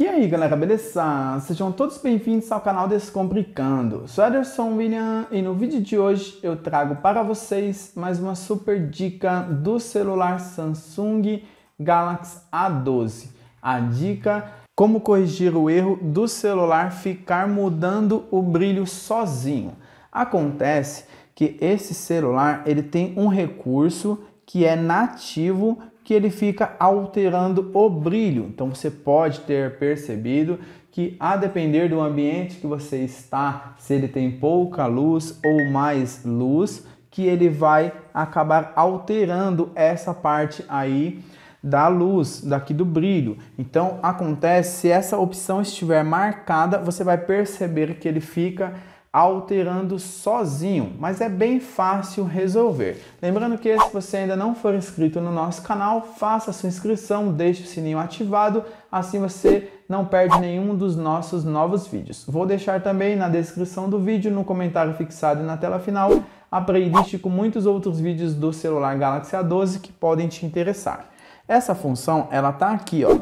E aí galera, beleza? Sejam todos bem-vindos ao canal Descomplicando. Sou Ederson William e no vídeo de hoje eu trago para vocês mais uma super dica do celular Samsung Galaxy A12. A dica como corrigir o erro do celular ficar mudando o brilho sozinho. Acontece que esse celular ele tem um recurso que é nativo que ele fica alterando o brilho. Então você pode ter percebido que a depender do ambiente que você está, se ele tem pouca luz ou mais luz, que ele vai acabar alterando essa parte aí da luz, daqui do brilho. Então acontece, se essa opção estiver marcada, você vai perceber que ele fica alterando sozinho, mas é bem fácil resolver. Lembrando que se você ainda não for inscrito no nosso canal, faça sua inscrição, deixe o sininho ativado, assim você não perde nenhum dos nossos novos vídeos. Vou deixar também na descrição do vídeo, no comentário fixado e na tela final, a playlist com muitos outros vídeos do celular Galaxy A12 que podem te interessar. Essa função, ela tá aqui, ó.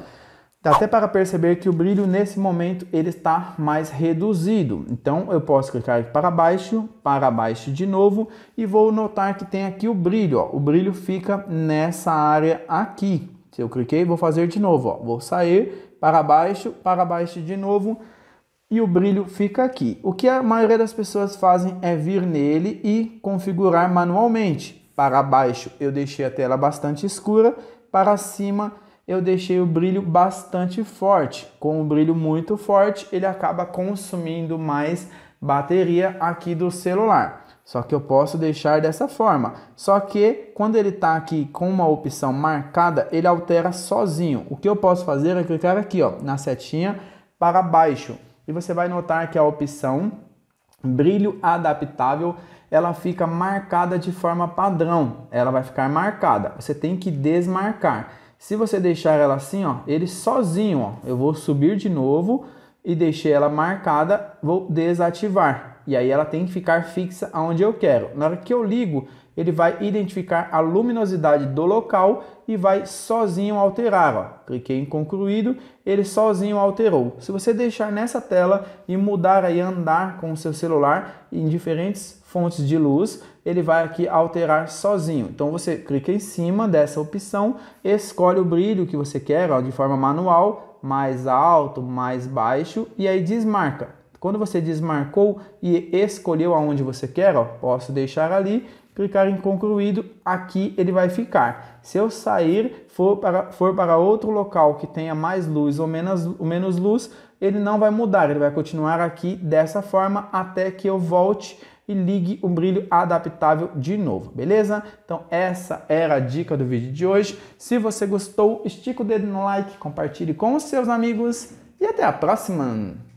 Dá até para perceber que o brilho nesse momento ele está mais reduzido. Então eu posso clicar para baixo, para baixo de novo e vou notar que tem aqui o brilho. Ó. O brilho fica nessa área aqui. Se eu cliquei, vou fazer de novo. Ó. Vou sair para baixo, para baixo de novo e o brilho fica aqui. O que a maioria das pessoas fazem é vir nele e configurar manualmente. Para baixo eu deixei a tela bastante escura, para cima eu deixei o brilho bastante forte. Com o brilho muito forte, ele acaba consumindo mais bateria aqui do celular. Só que eu posso deixar dessa forma. Só que quando ele está aqui com uma opção marcada, ele altera sozinho. O que eu posso fazer é clicar aqui ó, na setinha para baixo. E você vai notar que a opção brilho adaptável ela fica marcada de forma padrão. Ela vai ficar marcada. Você tem que desmarcar. Se você deixar ela assim, ó, ele sozinho, ó, eu vou subir de novo e deixei ela marcada, vou desativar. E aí ela tem que ficar fixa aonde eu quero. Na hora que eu ligo, ele vai identificar a luminosidade do local e vai sozinho alterar. Ó. Cliquei em concluído, ele sozinho alterou. Se você deixar nessa tela e mudar aí andar com o seu celular em diferentes fontes de luz, ele vai aqui alterar sozinho. Então você clica em cima dessa opção, escolhe o brilho que você quer, ó, de forma manual, mais alto, mais baixo e aí desmarca. Quando você desmarcou e escolheu aonde você quer, ó, posso deixar ali, clicar em concluído, aqui ele vai ficar. Se eu sair, for para, for para outro local que tenha mais luz ou menos, ou menos luz, ele não vai mudar, ele vai continuar aqui dessa forma até que eu volte e ligue o brilho adaptável de novo, beleza? Então essa era a dica do vídeo de hoje. Se você gostou, estica o dedo no like, compartilhe com os seus amigos e até a próxima!